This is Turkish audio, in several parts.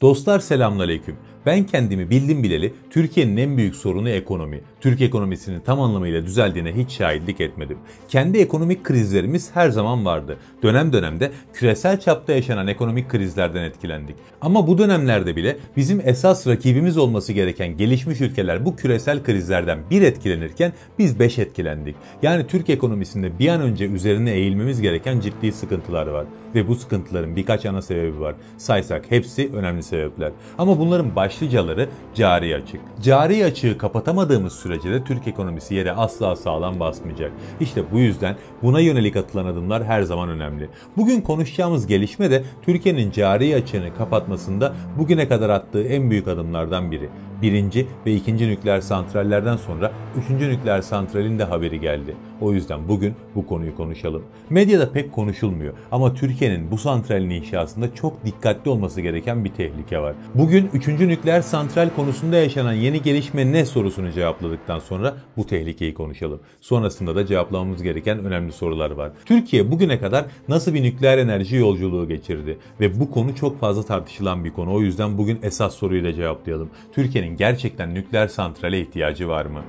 Dostlar selamünaleyküm. Ben kendimi bildim bileli Türkiye'nin en büyük sorunu ekonomi. Türk ekonomisinin tam anlamıyla düzeldiğine hiç şahitlik etmedim. Kendi ekonomik krizlerimiz her zaman vardı. Dönem dönemde küresel çapta yaşanan ekonomik krizlerden etkilendik. Ama bu dönemlerde bile bizim esas rakibimiz olması gereken gelişmiş ülkeler bu küresel krizlerden bir etkilenirken biz beş etkilendik. Yani Türk ekonomisinde bir an önce üzerine eğilmemiz gereken ciddi sıkıntılar var. Ve bu sıkıntıların birkaç ana sebebi var. Saysak hepsi önemli önemli sebepler. Ama bunların başlıcaları cari açık. Cari açığı kapatamadığımız sürece de Türk ekonomisi yere asla sağlam basmayacak. İşte bu yüzden buna yönelik atılan adımlar her zaman önemli. Bugün konuşacağımız gelişme de Türkiye'nin cari açığını kapatmasında bugüne kadar attığı en büyük adımlardan biri birinci ve ikinci nükleer santrallerden sonra üçüncü nükleer santralin de haberi geldi. O yüzden bugün bu konuyu konuşalım. Medyada pek konuşulmuyor ama Türkiye'nin bu santralin inşasında çok dikkatli olması gereken bir tehlike var. Bugün üçüncü nükleer santral konusunda yaşanan yeni gelişme ne sorusunu cevapladıktan sonra bu tehlikeyi konuşalım. Sonrasında da cevaplamamız gereken önemli sorular var. Türkiye bugüne kadar nasıl bir nükleer enerji yolculuğu geçirdi ve bu konu çok fazla tartışılan bir konu. O yüzden bugün esas soruyu soruyla cevaplayalım. Türkiye'nin gerçekten nükleer santrale ihtiyacı var mı?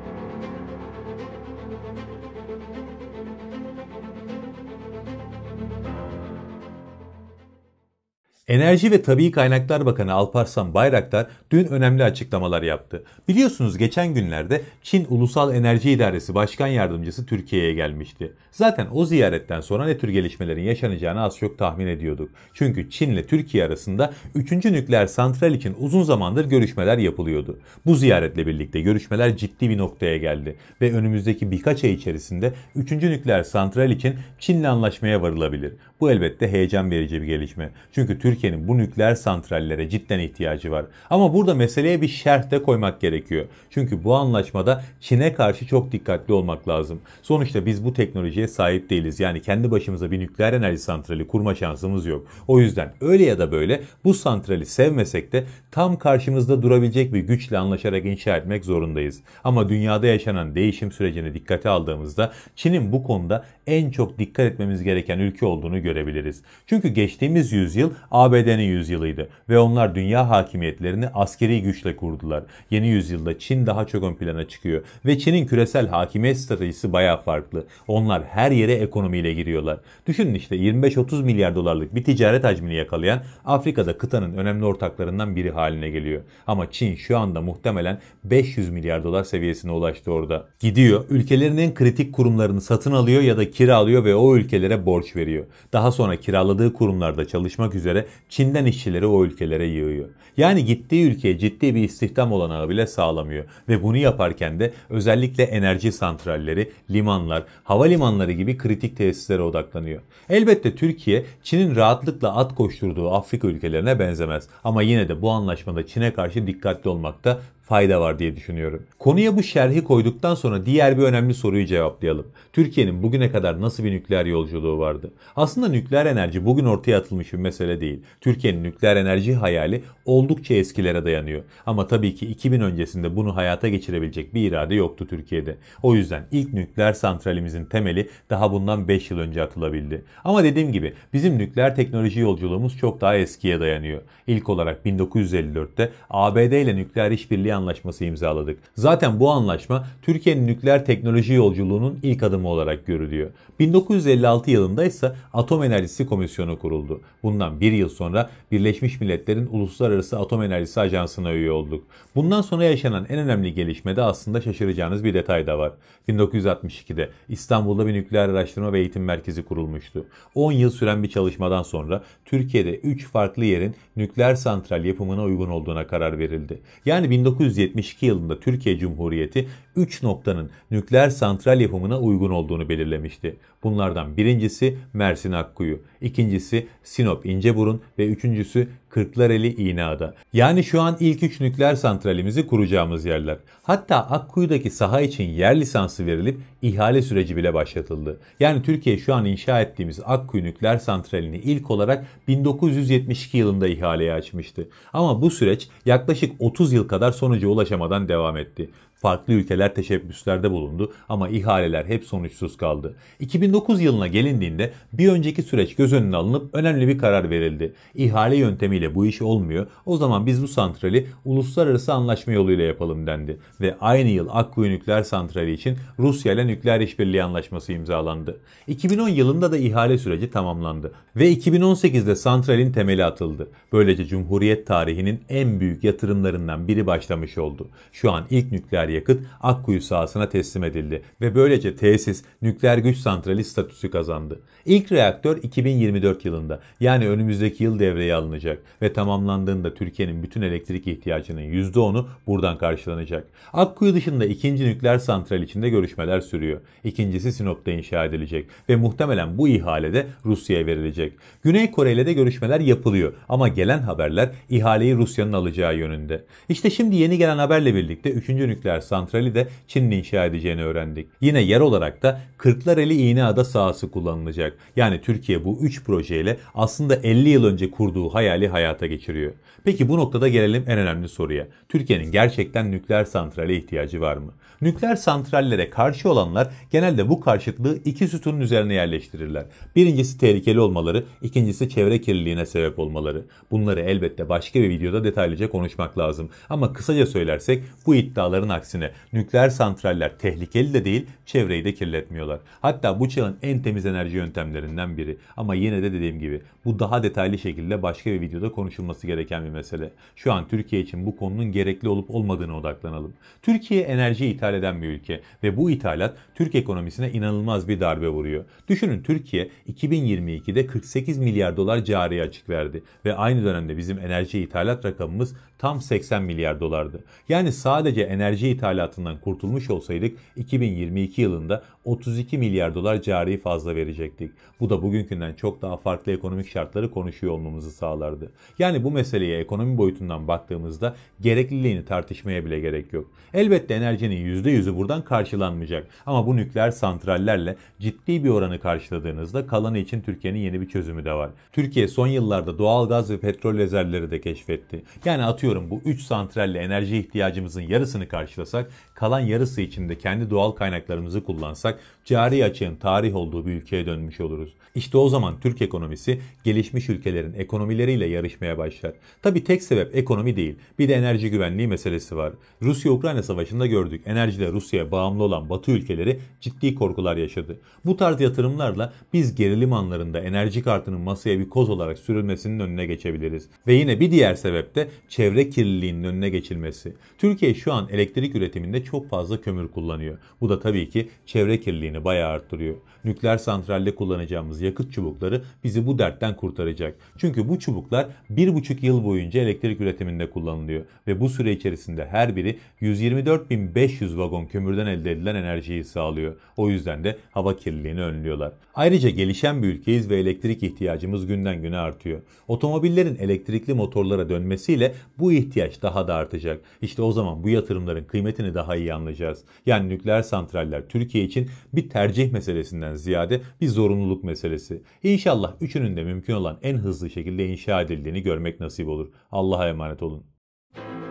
Enerji ve Tabii Kaynaklar Bakanı Alparslan Bayraktar dün önemli açıklamalar yaptı. Biliyorsunuz geçen günlerde Çin Ulusal Enerji İdaresi Başkan Yardımcısı Türkiye'ye gelmişti. Zaten o ziyaretten sonra ne tür gelişmelerin yaşanacağını az çok tahmin ediyorduk. Çünkü Çin ile Türkiye arasında 3. nükleer santral için uzun zamandır görüşmeler yapılıyordu. Bu ziyaretle birlikte görüşmeler ciddi bir noktaya geldi ve önümüzdeki birkaç ay içerisinde 3. nükleer santral için Çin'le anlaşmaya varılabilir. Bu elbette heyecan verici bir gelişme. Çünkü Türkiye Türkiye'nin bu nükleer santrallere cidden ihtiyacı var. Ama burada meseleye bir şerh de koymak gerekiyor. Çünkü bu anlaşmada Çin'e karşı çok dikkatli olmak lazım. Sonuçta biz bu teknolojiye sahip değiliz. Yani kendi başımıza bir nükleer enerji santrali kurma şansımız yok. O yüzden öyle ya da böyle bu santrali sevmesek de tam karşımızda durabilecek bir güçle anlaşarak inşa etmek zorundayız. Ama dünyada yaşanan değişim sürecini dikkate aldığımızda Çin'in bu konuda en çok dikkat etmemiz gereken ülke olduğunu görebiliriz. Çünkü geçtiğimiz yüzyıl a ABD'nin yüzyılıydı ve onlar dünya hakimiyetlerini askeri güçle kurdular. Yeni yüzyılda Çin daha çok ön plana çıkıyor ve Çin'in küresel hakimiyet stratejisi baya farklı. Onlar her yere ekonomiyle giriyorlar. Düşünün işte 25-30 milyar dolarlık bir ticaret hacmini yakalayan Afrika'da kıtanın önemli ortaklarından biri haline geliyor. Ama Çin şu anda muhtemelen 500 milyar dolar seviyesine ulaştı orada. Gidiyor, ülkelerinin kritik kurumlarını satın alıyor ya da kiralıyor ve o ülkelere borç veriyor. Daha sonra kiraladığı kurumlarda çalışmak üzere Çin'den işçileri o ülkelere yığıyor. Yani gittiği ülkeye ciddi bir istihdam olanağı bile sağlamıyor. Ve bunu yaparken de özellikle enerji santralleri, limanlar, havalimanları gibi kritik tesislere odaklanıyor. Elbette Türkiye Çin'in rahatlıkla at koşturduğu Afrika ülkelerine benzemez. Ama yine de bu anlaşmada Çin'e karşı dikkatli olmakta fayda var diye düşünüyorum. Konuya bu şerhi koyduktan sonra diğer bir önemli soruyu cevaplayalım. Türkiye'nin bugüne kadar nasıl bir nükleer yolculuğu vardı? Aslında nükleer enerji bugün ortaya atılmış bir mesele değil. Türkiye'nin nükleer enerji hayali oldukça eskilere dayanıyor. Ama tabii ki 2000 öncesinde bunu hayata geçirebilecek bir irade yoktu Türkiye'de. O yüzden ilk nükleer santralimizin temeli daha bundan 5 yıl önce atılabildi. Ama dediğim gibi bizim nükleer teknoloji yolculuğumuz çok daha eskiye dayanıyor. İlk olarak 1954'te ABD ile nükleer işbirliği Antalya Anlaşması imzaladık. Zaten bu anlaşma Türkiye'nin nükleer teknoloji yolculuğunun ilk adımı olarak görülüyor. 1956 yılında ise Atom Enerjisi Komisyonu kuruldu. Bundan bir yıl sonra Birleşmiş Milletler'in Uluslararası Atom Enerjisi Ajansı'na üye olduk. Bundan sonra yaşanan en önemli gelişmede aslında şaşıracağınız bir detay da var. 1962'de İstanbul'da bir nükleer araştırma ve eğitim merkezi kurulmuştu. 10 yıl süren bir çalışmadan sonra Türkiye'de 3 farklı yerin nükleer santral yapımına uygun olduğuna karar verildi. Yani 19 1972 yılında Türkiye Cumhuriyeti 3 noktanın nükleer santral yapımına uygun olduğunu belirlemişti. Bunlardan birincisi Mersin Akkuyu, ikincisi Sinop İnceburun ve üçüncüsü Kırklareli İğneada. Yani şu an ilk 3 nükleer santralimizi kuracağımız yerler. Hatta Akkuyu'daki saha için yer lisansı verilip ihale süreci bile başlatıldı. Yani Türkiye şu an inşa ettiğimiz Akkuyu nükleer santralini ilk olarak 1972 yılında ihaleye açmıştı. Ama bu süreç yaklaşık 30 yıl kadar sonuca ulaşamadan devam etti. Farklı ülkeler teşebbüslerde bulundu ama ihaleler hep sonuçsuz kaldı. 2009 yılına gelindiğinde bir önceki süreç göz önüne alınıp önemli bir karar verildi. İhale yöntemiyle bu iş olmuyor. O zaman biz bu santrali uluslararası anlaşma yoluyla yapalım dendi ve aynı yıl Akkuyu Nükleer Santrali için Rusya ile nükleer işbirliği anlaşması imzalandı. 2010 yılında da ihale süreci tamamlandı ve 2018'de santralin temeli atıldı. Böylece Cumhuriyet tarihinin en büyük yatırımlarından biri başlamış oldu. Şu an ilk nükleer yakıt Akkuyu sahasına teslim edildi ve böylece tesis nükleer güç santrali statüsü kazandı. İlk reaktör 2024 yılında yani önümüzdeki yıl devreye alınacak ve tamamlandığında Türkiye'nin bütün elektrik ihtiyacının %10'u buradan karşılanacak. Akkuyu dışında ikinci nükleer santral içinde görüşmeler sürüyor. İkincisi Sinop'ta inşa edilecek ve muhtemelen bu ihalede Rusya'ya verilecek. Güney Kore ile de görüşmeler yapılıyor ama gelen haberler ihaleyi Rusya'nın alacağı yönünde. İşte şimdi yeni gelen haberle birlikte 3. nükleer santrali de Çin'in inşa edeceğini öğrendik. Yine yer olarak da Kırklareli İğneada sahası kullanılacak. Yani Türkiye bu 3 projeyle aslında 50 yıl önce kurduğu hayali hayata geçiriyor. Peki bu noktada gelelim en önemli soruya. Türkiye'nin gerçekten nükleer santrale ihtiyacı var mı? Nükleer santrallere karşı olanlar genelde bu karşıtlığı iki sütunun üzerine yerleştirirler. Birincisi tehlikeli olmaları, ikincisi çevre kirliliğine sebep olmaları. Bunları elbette başka bir videoda detaylıca konuşmak lazım. Ama kısaca söylersek bu iddiaların aksine nükleer santraller tehlikeli de değil, çevreyi de kirletmiyorlar. Hatta bu çağın en temiz enerji yöntemlerinden biri. Ama yine de dediğim gibi bu daha detaylı şekilde başka bir videoda konuşulması gereken bir mesele. Şu an Türkiye için bu konunun gerekli olup olmadığını odaklanalım. Türkiye enerji ithal eden bir ülke ve bu ithalat Türk ekonomisine inanılmaz bir darbe vuruyor. Düşünün Türkiye 2022'de 48 milyar dolar cari açık verdi ve aynı dönemde bizim enerji ithalat rakamımız tam 80 milyar dolardı. Yani sadece enerji ithalatından kurtulmuş olsaydık 2022 yılında 32 milyar dolar cari fazla verecektik. Bu da bugünkünden çok daha farklı ekonomik şartları konuşuyor olmamızı sağlardı. Yani bu meseleye ekonomi boyutundan baktığımızda gerekliliğini tartışmaya bile gerek yok. Elbette enerjinin %100'ü buradan karşılanmayacak ama bu nükleer santrallerle ciddi bir oranı karşıladığınızda kalanı için Türkiye'nin yeni bir çözümü de var. Türkiye son yıllarda doğal gaz ve petrol rezervleri de keşfetti. Yani atıyorum bu 3 santralle enerji ihtiyacımızın yarısını karşıladı başlasak, kalan yarısı içinde kendi doğal kaynaklarımızı kullansak, cari açığın tarih olduğu bir ülkeye dönmüş oluruz. İşte o zaman Türk ekonomisi gelişmiş ülkelerin ekonomileriyle yarışmaya başlar. Tabi tek sebep ekonomi değil. Bir de enerji güvenliği meselesi var. Rusya-Ukrayna savaşında gördük. Enerjide Rusya'ya bağımlı olan Batı ülkeleri ciddi korkular yaşadı. Bu tarz yatırımlarla biz gerilim anlarında enerji kartının masaya bir koz olarak sürülmesinin önüne geçebiliriz. Ve yine bir diğer sebep de çevre kirliliğinin önüne geçilmesi. Türkiye şu an elektrik üretiminde çok fazla kömür kullanıyor. Bu da tabii ki çevre kirliliğini sayını bayağı arttırıyor. Nükleer santralde kullanacağımız yakıt çubukları bizi bu dertten kurtaracak. Çünkü bu çubuklar 1,5 yıl boyunca elektrik üretiminde kullanılıyor ve bu süre içerisinde her biri 124.500 vagon kömürden elde edilen enerjiyi sağlıyor. O yüzden de hava kirliliğini önlüyorlar. Ayrıca gelişen bir ülkeyiz ve elektrik ihtiyacımız günden güne artıyor. Otomobillerin elektrikli motorlara dönmesiyle bu ihtiyaç daha da artacak. İşte o zaman bu yatırımların kıymetini daha iyi anlayacağız. Yani nükleer santraller Türkiye için bir bir tercih meselesinden ziyade bir zorunluluk meselesi. İnşallah üçünün de mümkün olan en hızlı şekilde inşa edildiğini görmek nasip olur. Allah'a emanet olun.